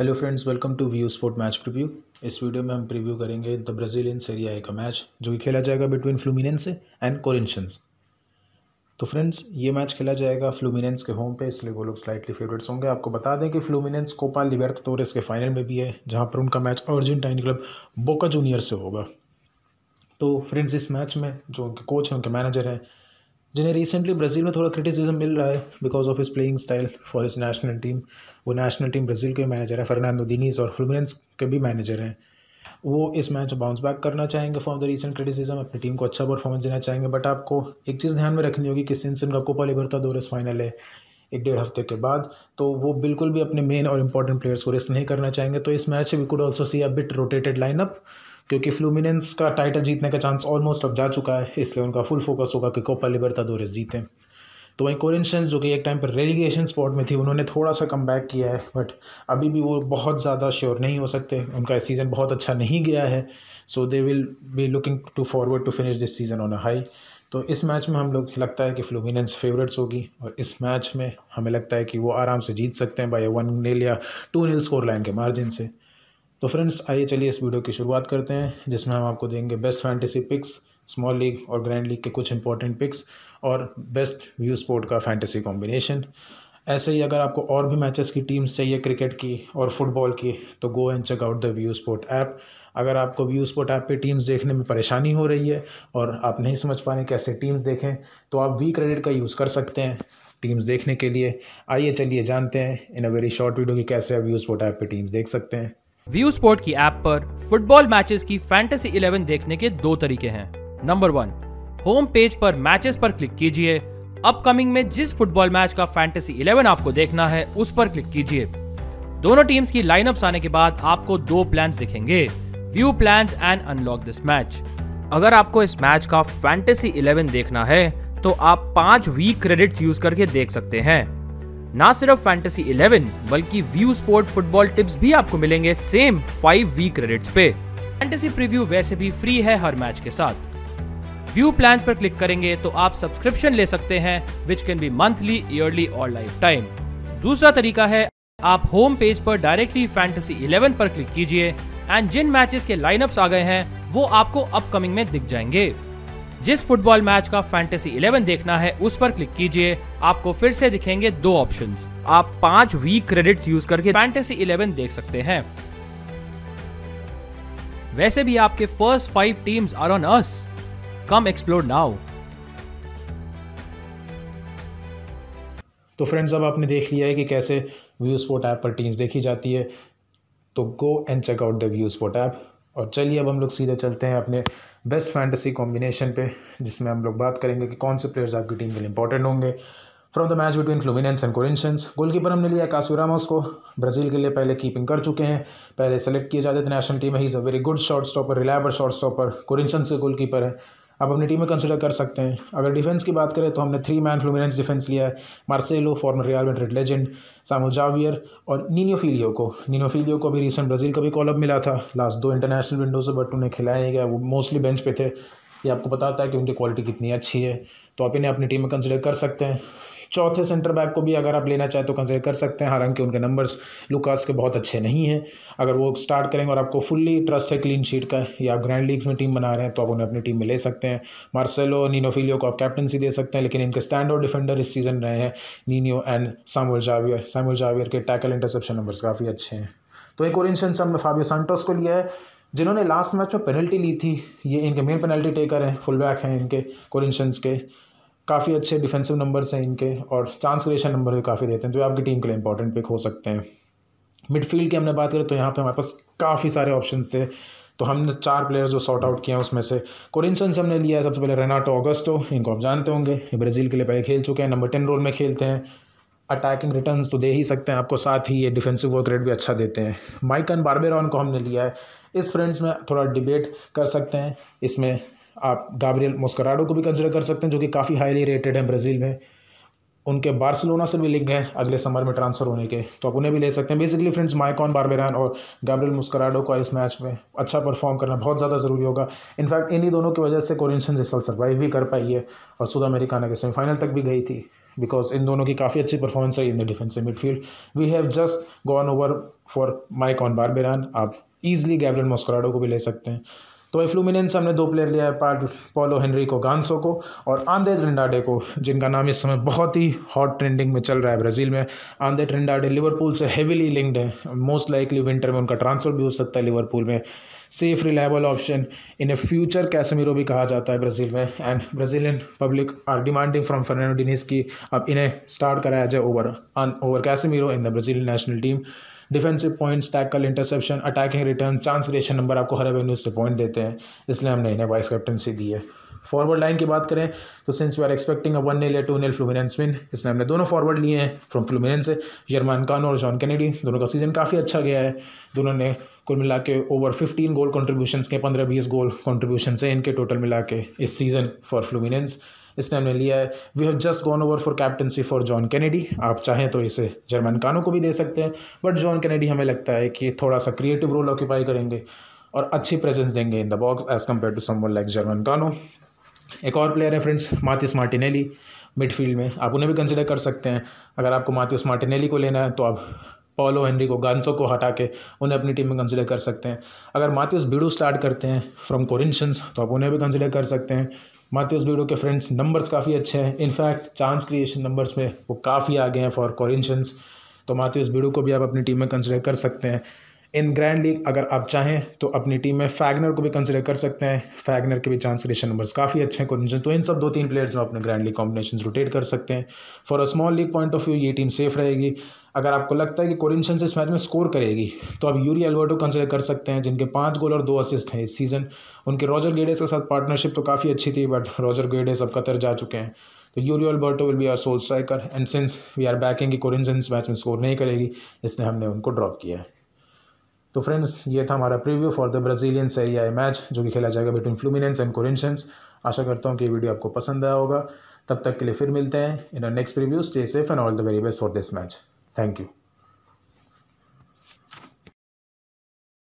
hello friends welcome to View Sport match preview इस video में हम प्रीव्यू करेंगे द ब्राज़ीलियन सीरिया का मैच जो कि खेला जाएगा बिटवीन फ्लूमिनेंस एंड कोरिंशंस तो फ्रेंड्स ये मैच खेला जाएगा फ्लूमिनेंस के होम पे इसलिए वो लोग स्लाइटली फेवरेट्स होंगे आपको बता दें कि फ्लूमिनेंस कोपा लिबर्ताडोरेस के फाइनल में भी है जहाँ पर उनका match Argentine club Boca Junior से होगा तो फ्रेंड्स इस मैच में जो उनके कोच हैं उनके मैनेजर हैं जिन्हें रिसेंटली ब्राज़ील में थोड़ा क्रिटिसिज्म मिल रहा है because of his playing style for his national team वो नेशनल टीम ब्राज़ील के मैनेजर है फर्नांडो दिनीस और फ्लुमेंस के भी मैनेजर हैं वो इस मैच बाउंस बैक करना चाहेंगे फॉर द रीसेंट क्रिटिसिज्म अपनी टीम को अच्छा परफॉर्मेंस देना चाहेंगे बट आपको एक चीज़ ध्यान में रखनी होगी कि सिंस का कोपा लिबर्ता दोरस फाइनल है एक डेढ़ हफ्ते के बाद तो वो बिल्कुल भी अपने मेन और इम्पॉर्टेंट प्लेयर्स को रेस्ट नहीं करना चाहेंगे तो इस match we could also see a bit rotated lineup क्योंकि फ्लूमिनेंस का टाइटल जीतने का चांस ऑलमोस्ट अब जा चुका है इसलिए उनका फुल फोकस होगा कि कोपा लिबर्तादोरेस जीतें तो वहीं कोरिंशियंस जो कि एक टाइम पर रेलीगेशन स्पॉट में थी उन्होंने थोड़ा सा कम बैक किया है बट अभी भी वो बहुत ज़्यादा श्योर नहीं हो सकते उनका सीज़न बहुत अच्छा नहीं गया है so they will be looking to forward to finish this season on a high तो इस मैच में हम लोग लगता है कि फ्लूमिनेंस फेवरेट्स होगी और इस मैच में हमें लगता है कि वो आराम से जीत सकते हैं बाई वन नील या टू नील स्कोर लाइन के मार्जिन से तो फ्रेंड्स आइए चलिए इस वीडियो की शुरुआत करते हैं जिसमें हम आपको देंगे best fantasy picks small league और ग्रैंड लीग के कुछ इंपॉर्टेंट पिक्स और बेस्ट व्यू स्पोर्ट का फैंटेसी कॉम्बिनेशन ऐसे ही अगर आपको और भी मैचेस की टीम्स चाहिए क्रिकेट की और फुटबॉल की तो go and check out the View Sport app अगर आपको व्यू स्पोर्ट ऐप पे टीम्स देखने में परेशानी हो रही है और आप नहीं समझ पा रहे कैसे टीम्स देखें तो आप वी क्रेडिट का यूज़ कर सकते हैं टीम्स देखने के लिए आइए चलिए जानते हैं in a very short video की कैसे आप व्यू स्पोर्ट ऐप पे टीम्स देख सकते हैं व्यू स्पोर्ट की ऐप पर फुटबॉल मैचेस की फैंटेसी इलेवन देखने के दो तरीके हैं नंबर वन होम पेज पर मैचेस पर क्लिक कीजिए अपकमिंग में जिस फुटबॉल मैच का फैंटेसी इलेवन आपको देखना है उस पर क्लिक कीजिए दोनों टीम्स की लाइनअप्स आने के बाद आपको दो प्लान दिखेंगे view plan and unlock this match अगर आपको इस मैच का फैंटेसी इलेवन देखना है तो आप पांच वीक क्रेडिट्स यूज करके देख सकते हैं ना सिर्फ फैंटेसी इलेवन बल्कि व्यू स्पोर्ट फुटबॉल टिप्स भी आपको मिलेंगे सेम फाइव वीक क्रेडिट्स पे फैंटेसी प्रीव्यू वैसे भी फ्री है हर मैच के साथ व्यू प्लान पर क्लिक करेंगे तो आप सब्सक्रिप्शन ले सकते हैं which can be monthly yearly और लाइफ टाइम दूसरा तरीका है आप होम पेज पर डायरेक्टली फैंटेसी 11 पर क्लिक कीजिए एंड जिन मैचेस के लाइनअप्स आ गए हैं वो आपको अपकमिंग में दिख जाएंगे जिस फुटबॉल मैच का फैंटेसी 11 देखना है उस पर क्लिक कीजिए आपको फिर से दिखेंगे दो ऑप्शन आप पांच वीक क्रेडिट यूज करके फैंटेसी 11 देख सकते हैं वैसे भी आपके first five teams are on us come explore now तो फ्रेंड्स अब आपने देख लिया है कि कैसे व्यू स्पोर्ट ऐप पर टीम्स देखी जाती है तो go and check out the View Sport app और चलिए अब हम लोग सीधे चलते हैं अपने बेस्ट फैंटेसी कॉम्बिनेशन पे जिसमें हम लोग बात करेंगे कि कौन से प्लेयर्स आपकी टीम के लिए इंपॉर्टेंट होंगे from the match between Fluminense and Corinthians goalkeeper हमने लिया कासूरामोस को ब्राज़ील के लिए पहले कीपिंग कर चुके हैं पहले सेलेक्ट किए जाते थे नेशनल टीम है is a very good shot stopper reliable shot stopper Corinthians के गोलकीपर है आप अपनी टीम में कंसिडर कर सकते हैं अगर डिफेंस की बात करें तो हमने थ्री मैन फ्लूमिनेंस डिफेंस लिया है Marcelo former Real Madrid legend Samuel Xavier और नीनोफीलियो को नीनोफीलियो को अभी रिसेंट ब्राज़ील का भी कॉलअप मिला था लास्ट दो इंटरनेशनल विंडो से बट उन्हें खिलाया नहीं गया वो मोस्टली बेंच पे थे ये आपको बताता है कि उनकी क्वालिटी कितनी अच्छी है तो आप इन्हें अपनी टीम में कंसिडर कर सकते हैं चौथे सेंटर बैक को भी अगर आप लेना चाहें तो कंसिडर कर सकते हैं हालांकि उनके नंबर्स लुकास के बहुत अच्छे नहीं हैं अगर वो स्टार्ट करेंगे और आपको फुल्ली ट्रस्ट है क्लीन शीट का या आप ग्रैंड लीग्स में टीम बना रहे हैं तो आप उन्हें अपनी टीम में ले सकते हैं मार्सेलो नीनोफिलियो को आप कैप्टनसी दे सकते हैं लेकिन इनके स्टैंड आउट डिफेंडर इस सीज़न रहे हैं Nino and Samuel Xavier Samuel Xavier के टैकल इंटरसेप्शन नंबर्स काफ़ी अच्छे हैं तो एक और इंशन हमने फाबियो सेंटोस को लिया है जिन्होंने लास्ट मैच में पेनल्टी ली थी ये इनके मेन पेनल्टी टेकर हैं फुल बैक हैं इनके कोरिशंस के काफ़ी अच्छे डिफेंसिव नंबर्स हैं इनके और चांस क्रिएशन नंबर भी काफ़ी देते हैं तो ये आपकी टीम के लिए इंपॉर्टेंट पिक हो सकते हैं मिडफील्ड की हमने बात करें तो यहाँ पे हमारे पास काफ़ी सारे ऑप्शन थे तो हमने चार प्लेयर्स जो सॉर्ट आउट किए हैं उसमें से कोरिंसन हमने लिया है सबसे पहले रेनाटो ऑगस्टो इनको आप जानते होंगे ब्राज़ील के लिए पहले खेल चुके हैं नंबर टेन रोल में खेलते हैं अटैकिंग रिटर्न तो दे ही सकते हैं आपको साथ ही ये डिफेंसिव वर्क रेट भी अच्छा देते हैं माइकन बारबेरॉन को हमने लिया है इस फ्रेंड्स में थोड़ा डिबेट कर सकते हैं इसमें आप गाब्रियल मोस्कराडो को भी कंसिडर कर सकते हैं जो कि काफ़ी हाईली रेटेड हैं ब्राज़ील में उनके बार्सिलोना से भी लिंक हैं अगले समर में ट्रांसफ़र होने के तो आप उन्हें भी ले सकते हैं बेसिकली फ्रेंड्स माइकॉन बारबेरान और गैब्रियल मुस्कराडो का इस मैच में अच्छा परफॉर्म करना बहुत ज़्यादा ज़रूरी होगा इनफैक्ट इन्हीं दोनों की वजह से कोरिंशन जैसल सर्वाइव भी कर पाई है और सुद अमेरिकाना के सेमीफाइनल तक भी गई थी बिकॉज इन दोनों की काफ़ी अच्छी परफॉर्मेंस रही in the defensive midfield we have just gone over for Maycon Barberan आप ईजिली गैबरन मॉस्कराडो को भी ले सकते हैं तो वही फ्लूमिनेंस हमने दो प्लेयर लिया है पार्ट पोलो हेनरी को गांसो को और आंधे ट्रिंडाडे को जिनका नाम इस समय बहुत ही हॉट ट्रेंडिंग में चल रहा है ब्राज़ील में आंधे ट्रिंडाडे लिवरपूल से हेविली लिंक्ड है मोस्ट लाइकली विंटर में उनका ट्रांसफ़र भी हो सकता है लिवरपूल में safe reliable option in a future Casemiro भी कहा जाता है ब्राज़ील में and Brazilian public are demanding from Fernando Diniz की अब इन्हें स्टार्ट कराया जाए over on over Casemiro in the Brazilian national team defensive points tackle interception attacking return chance creation number आपको हर एवेन्यू से पॉइंट देते हैं इसलिए हमने इन्हें वाइस कैप्टनसी दी है फॉरवर्ड लाइन की बात करें तो since we are expecting a one nil या टू नील फ्लूमिनेंस विन इसने हमने दोनों फॉरवर्ड लिए हैं फ्रॉम फ्लूमिनेंस से जर्मान कानो और जॉन कैनेडी दोनों का सीजन काफ़ी अच्छा गया है दोनों ने कुल मिला के ओवर फिफ्टीन गोल कॉन्ट्रीब्यूशन के पंद्रह बीस गोल कॉन्ट्रीब्यूशन है इनके टोटल मिला के इस सीज़न फॉर फ्लूमिनेंस इसने हमने लिया है we have just gone over for captaincy for John Kennedy आप चाहें तो इसे जर्मन कानों को भी दे सकते हैं बट जॉन कैनेडी हमें लगता है कि थोड़ा सा क्रिएटिव रोल ऑक्यूपाई करेंगे और अच्छी प्रेजेंस देंगे in the box as compared to someone like German Cano एक और प्लेयर है फ्रेंड्स मातिस मार्टिनेली मिडफील्ड में आप उन्हें भी कंसिडर कर सकते हैं अगर आपको मातिस मार्टिनेली को लेना है तो आप पॉलो हेनरी को गांसो को हटा के उन्हें अपनी टीम में कंसिडर कर सकते हैं अगर मातिस बीडू स्टार्ट करते हैं फ्रॉम कोरिंशंस तो आप उन्हें भी कंसिडर कर सकते हैं मातिस बीडो के फ्रेंड्स नंबर्स काफ़ी अच्छे हैं इनफैक्ट चांस क्रिएशन नंबर्स में वो काफ़ी आगे हैं फॉर कोरिंशंस तो मातिस बीडो को भी आप अपनी टीम में कंसिडर कर सकते हैं इन ग्रैंड लीग अगर आप चाहें तो अपनी टीम में फैगनर को भी कंसिडर कर सकते हैं फैगनर के भी चांसलेशन नंबर्स काफ़ी अच्छे हैं कॉम्बिनेशन तो इन सब दो तीन प्लेयर्स में अपने ग्रैंड लीग कॉम्बिनेशन रोटेट कर सकते हैं for a small league point of view ये टीम सेफ रहेगी अगर आपको लगता है कि कोरिंशन इस मैच में स्कोर करेगी तो आप यूरी एल्बर्टो कंसिडर कर सकते हैं जिनके पाँच गोल और दो असिस्ट हैं इस सीज़न उनके रॉजर गेडेस के साथ पार्टनरशिप तो काफ़ी अच्छी थी बट रॉजर गेडेस अब कतर जा चुके हैं तो Yuri Alberto will be our sole striker and since we are backing कि कोरिंशन मैच में स्कोर नहीं करेगी इसलिए हमने उनको ड्रॉप किया है तो फ्रेंड्स ये था हमारा preview for the Brazilian Serie match जो कि खेला जाएगा बिटवीन फ्लूमिनेंस एंड कोरेंशंस आशा करता हूँ कि वीडियो आपको पसंद आया होगा तब तक के लिए फिर मिलते हैं in next preview stay safe and all the very best for this match thank you